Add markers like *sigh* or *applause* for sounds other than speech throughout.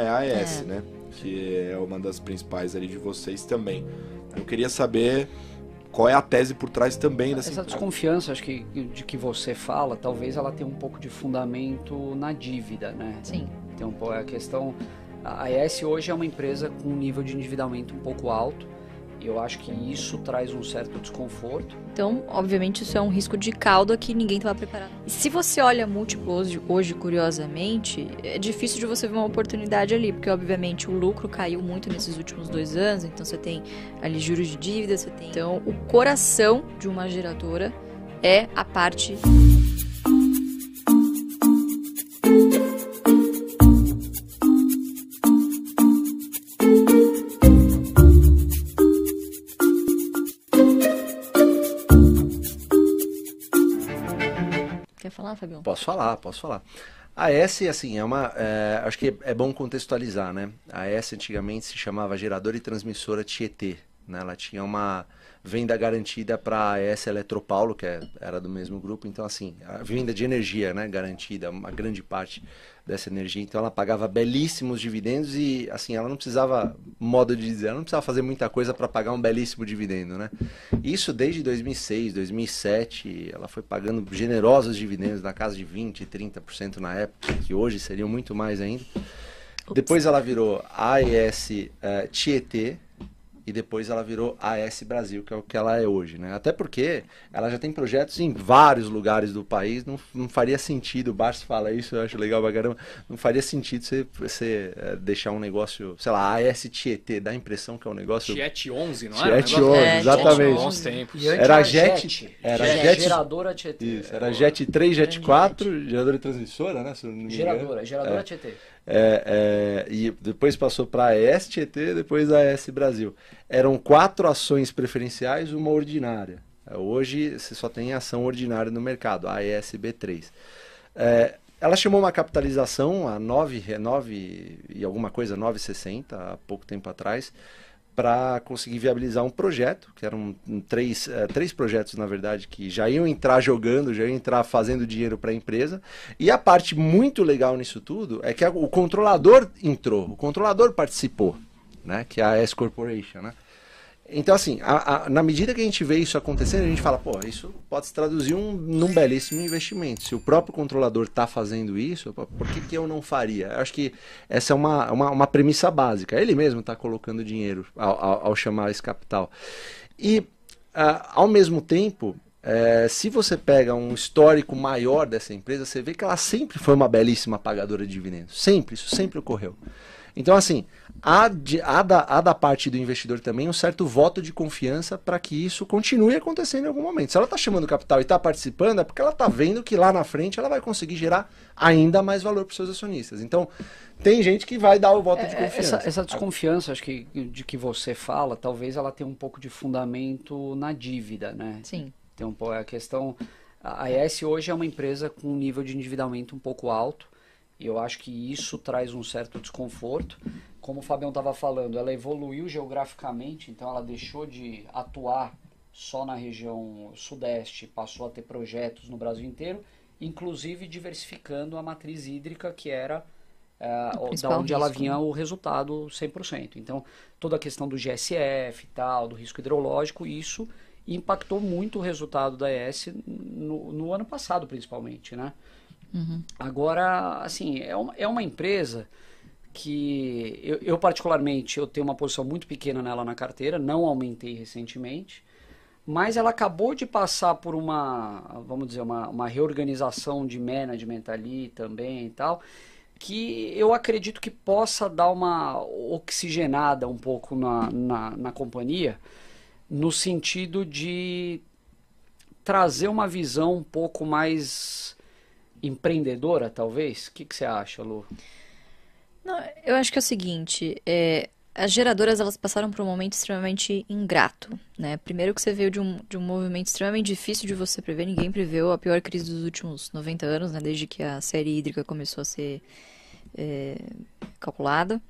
é a AES, é. né? Que é uma das principais ali de vocês também. Eu queria saber qual é a tese por trás também dessa Essa desconfiança acho que, de que você fala, talvez ela tenha um pouco de fundamento na dívida, né? Sim. Então, a questão... A AES hoje é uma empresa com um nível de endividamento um pouco alto, eu acho que isso traz um certo desconforto. Então, obviamente, isso é um risco de cauda que ninguém estava preparado. E se você olha múltiplos hoje, hoje, curiosamente, é difícil de você ver uma oportunidade ali, porque, obviamente, o lucro caiu muito nesses últimos dois anos, então você tem ali juros de dívida, você tem... Então, o coração de uma geradora é a parte Fabião? Posso falar, posso falar. A S, assim, é uma. É, acho que é bom contextualizar, né? A S antigamente se chamava geradora e transmissora Tietê. Né? Ela tinha uma venda garantida para a S Eletropaulo, que é, era do mesmo grupo. Então, assim, a venda de energia né? garantida, uma grande parte dessa energia. Então ela pagava belíssimos dividendos e assim, ela não precisava, modo de dizer, ela não precisava fazer muita coisa para pagar um belíssimo dividendo, né? Isso desde 2006, 2007, ela foi pagando generosos dividendos na casa de 20, 30% na época, que hoje seriam muito mais ainda. Depois ela virou AES uh, eh, Tietê, e depois ela virou AS Brasil, que é o que ela é hoje, né? Até porque ela já tem projetos em vários lugares do país, não, não faria sentido, o Barça fala isso, eu acho legal pra caramba, não faria sentido você, você é, deixar um negócio, sei lá, AS Tietê, dá a impressão que é um negócio... Tietê 11, não era? Tietê 11, é, exatamente. Era, era Jet, jet era jet, jet, geradora Tietê. Isso, era Jet 3, Jet 4, geradora e transmissora, né? Geradora, geradora é. Tietê. É, é, e depois passou para a ES depois a S Brasil. Eram quatro ações preferenciais, uma ordinária. É, hoje você só tem ação ordinária no mercado, a ESB3. É, ela chamou uma capitalização a 9, 9 e alguma coisa, 9,60 há pouco tempo atrás para conseguir viabilizar um projeto, que eram três, é, três projetos, na verdade, que já iam entrar jogando, já iam entrar fazendo dinheiro para a empresa. E a parte muito legal nisso tudo é que o controlador entrou, o controlador participou, né? que é a S Corporation. Né? Então, assim, a, a, na medida que a gente vê isso acontecendo, a gente fala, pô, isso pode se traduzir um, num belíssimo investimento. Se o próprio controlador está fazendo isso, por que, que eu não faria? Eu acho que essa é uma, uma, uma premissa básica. Ele mesmo está colocando dinheiro ao, ao, ao, chamar esse capital. E, uh, ao mesmo tempo, é, se você pega um histórico maior dessa empresa, você vê que ela sempre foi uma belíssima pagadora de dividendos. Sempre, isso sempre ocorreu. Então, assim, há, de, há, da, há da parte do investidor também um certo voto de confiança para que isso continue acontecendo em algum momento. Se ela está chamando capital e está participando, é porque ela está vendo que lá na frente ela vai conseguir gerar ainda mais valor para os seus acionistas. Então, tem gente que vai dar o voto é, de é, confiança. Essa, essa, desconfiança, acho que de que você fala, talvez ela tenha um pouco de fundamento na dívida, né? Sim. Tem um pouco é a questão. A AES hoje é uma empresa com um nível de endividamento um pouco alto eu acho que isso traz um certo desconforto. Como o Fabião estava falando, ela evoluiu geograficamente, então ela deixou de atuar só na região sudeste, passou a ter projetos no Brasil inteiro, inclusive diversificando a matriz hídrica que era é, da onde risco. ela né? vinha o resultado 100%. Então, toda a questão do GSF e tal, do risco hidrológico, isso impactou muito o resultado da ES no, no ano passado, principalmente, né? Uhum. Agora, assim, é uma, é uma empresa que eu, eu, particularmente eu tenho uma posição muito pequena nela na carteira, não aumentei recentemente, mas ela acabou de passar por uma, vamos dizer, uma, uma reorganização de management ali também e tal, que eu acredito que possa dar uma oxigenada um pouco na, na, na companhia, no sentido de trazer uma visão um pouco mais empreendedora, talvez? O que, que você acha, Lu? Não, eu acho que é o seguinte, é, as geradoras elas passaram por um momento extremamente ingrato, né? Primeiro que você veio de um, de um movimento extremamente difícil de você prever, ninguém preveu a pior crise dos últimos 90 anos, né? Desde que a série hídrica começou a ser é, calculada.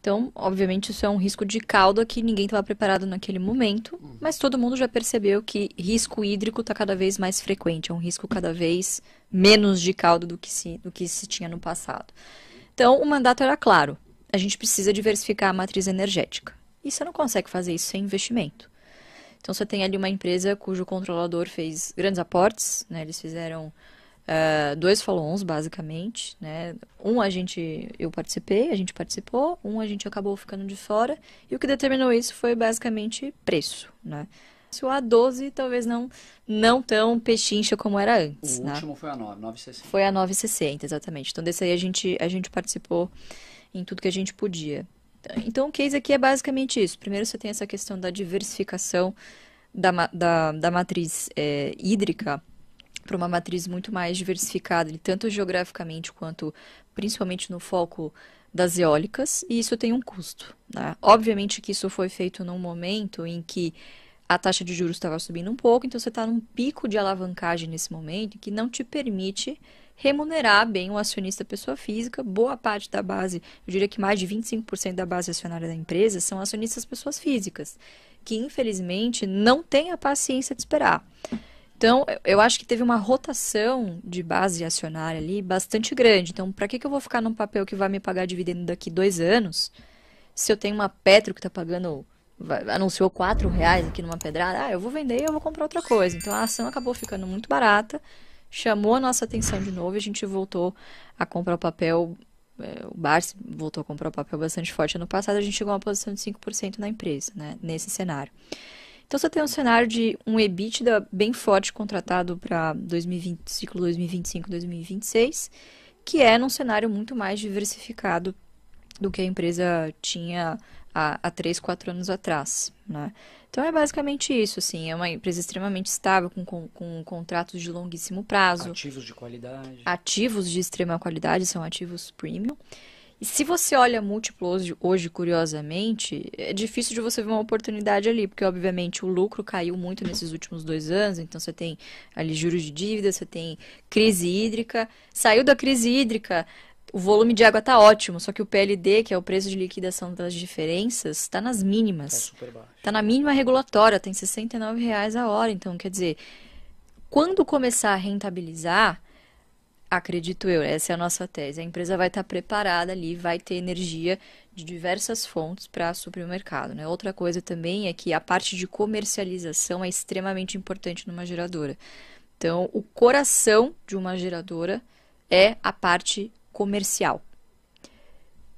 Então, obviamente, isso é um risco de calda que ninguém estava preparado naquele momento, uhum. mas todo mundo já percebeu que risco hídrico está cada vez mais frequente, é um risco cada vez menos de caldo do que se, do que se tinha no passado. Então, o mandato era claro: a gente precisa diversificar a matriz energética. E você não consegue fazer isso sem investimento. Então, você tem ali uma empresa cujo controlador fez grandes aportes, né? eles fizeram Uh, dois follow-ons, basicamente, né? Um a gente, eu participei, a gente participou, um a gente acabou ficando de fora, e o que determinou isso foi basicamente preço, né? Se o A12 talvez não, não tão pechincha como era antes, O né? último foi a 9, 960. Foi a 960, exatamente. Então, desse aí a gente, a gente participou em tudo que a gente podia. Então, o case aqui é basicamente isso. Primeiro, você tem essa questão da diversificação da, da, da matriz é, hídrica, para uma matriz muito mais diversificada, tanto geograficamente quanto principalmente no foco das eólicas, e isso tem um custo. Né? Obviamente que isso foi feito num momento em que a taxa de juros estava subindo um pouco, então você está num pico de alavancagem nesse momento que não te permite remunerar bem o acionista pessoa física. Boa parte da base, eu diria que mais de 25% da base acionária da empresa são acionistas pessoas físicas, que infelizmente não têm a paciência de esperar. Então, eu acho que teve uma rotação de base acionária ali bastante grande. Então, para que, que eu vou ficar num papel que vai me pagar dividendo daqui dois anos, se eu tenho uma Petro que está pagando, anunciou quatro reais aqui numa pedrada, ah, eu vou vender e eu vou comprar outra coisa. Então, a ação acabou ficando muito barata, chamou a nossa atenção de novo e a gente voltou a comprar o papel é, o Barsi voltou a comprar o papel bastante forte ano passado, a gente chegou a uma posição de 5% na empresa, né, nesse cenário. Então você tem um cenário de um EBITDA bem forte contratado para ciclo 2025-2026, que é num cenário muito mais diversificado do que a empresa tinha há, há 3, 4 anos atrás, né? Então é basicamente isso, assim, é uma empresa extremamente estável, com, com, com, contratos de longuíssimo prazo. Ativos de qualidade. Ativos de extrema qualidade, são ativos premium. E se você olha múltiplos hoje, curiosamente, é difícil de você ver uma oportunidade ali, porque obviamente o lucro caiu muito nesses últimos dois anos, então você tem ali juros de dívida, você tem crise hídrica, saiu da crise hídrica, o volume de água está ótimo, só que o PLD, que é o preço de liquidação das diferenças, está nas mínimas. Está tá na mínima regulatória, tem R$ reais a hora. Então, quer dizer, quando começar a rentabilizar, acredito eu, essa é a nossa tese. A empresa vai estar preparada ali, vai ter energia de diversas fontes para suprir o mercado. Né? Outra coisa também é que a parte de comercialização é extremamente importante numa geradora. Então, o coração de uma geradora é a parte comercial.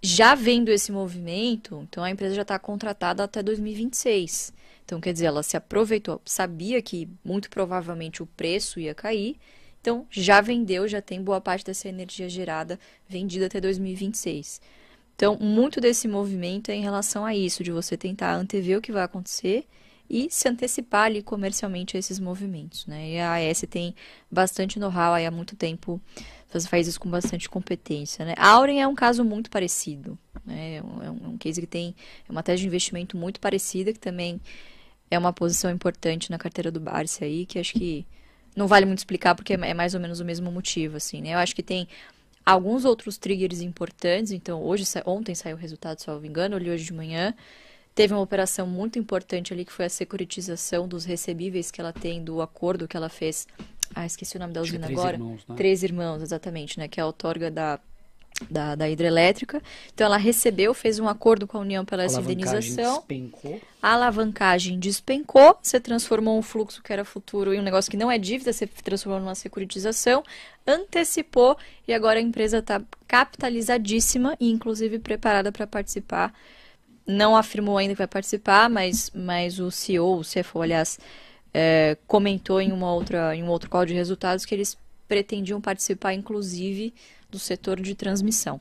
Já vendo esse movimento, então a empresa já está contratada até 2026. Então, quer dizer, ela se aproveitou, sabia que muito provavelmente o preço ia cair então, já vendeu, já tem boa parte dessa energia gerada vendida até 2026. Então, muito desse movimento é em relação a isso, de você tentar antever o que vai acontecer e se antecipar ali comercialmente a esses movimentos, né? E a AES tem bastante know-how há muito tempo, faz isso com bastante competência, né? A Auren é um caso muito parecido, né? É um, é um case que tem é uma tese de investimento muito parecida, que também é uma posição importante na carteira do Barça aí, que acho que não vale muito explicar porque é mais ou menos o mesmo motivo, assim, né? Eu acho que tem alguns outros triggers importantes. Então, hoje, ontem saiu o resultado, se eu não me engano, hoje de manhã. Teve uma operação muito importante ali que foi a securitização dos recebíveis que ela tem do acordo que ela fez. Ah, esqueci o nome da usina é agora. Irmãos, né? Três irmãos, exatamente, né? Que é a outorga da da, da hidrelétrica. Então ela recebeu, fez um acordo com a União pela essa indenização. Despencou. A alavancagem despencou, você transformou um fluxo que era futuro em um negócio que não é dívida, você transformou numa securitização, antecipou e agora a empresa está capitalizadíssima e inclusive preparada para participar. Não afirmou ainda que vai participar, mas, mas o CEO, o CFO, aliás, é, comentou em, uma outra, em um outro call de resultados que eles pretendiam participar, inclusive, do setor de transmissão.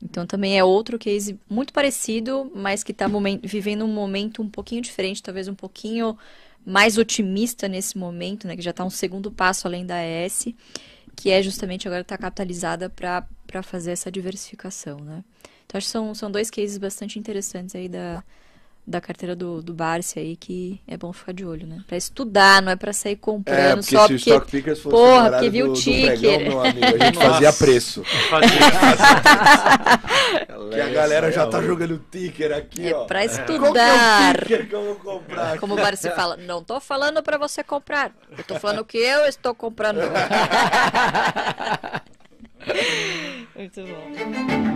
Então também é outro case muito parecido, mas que está vivendo um momento um pouquinho diferente, talvez um pouquinho mais otimista nesse momento, né, que já está um segundo passo além da ES, que é justamente agora estar tá capitalizada para fazer essa diversificação. Né? Então acho que são, são dois cases bastante interessantes aí da, da carteira do, do Barça aí, que é bom ficar de olho, né? Pra estudar, não é pra sair comprando é, porque só se porque... o fosse Porra, porque viu o ticker. meu amigo, a gente Nossa. fazia preço. que a galera já tá jogando ticker aqui, é ó. Pra é estudar. É que eu Como o Barça fala, não tô falando pra você comprar. Eu tô falando que eu estou comprando. *laughs* Muito bom.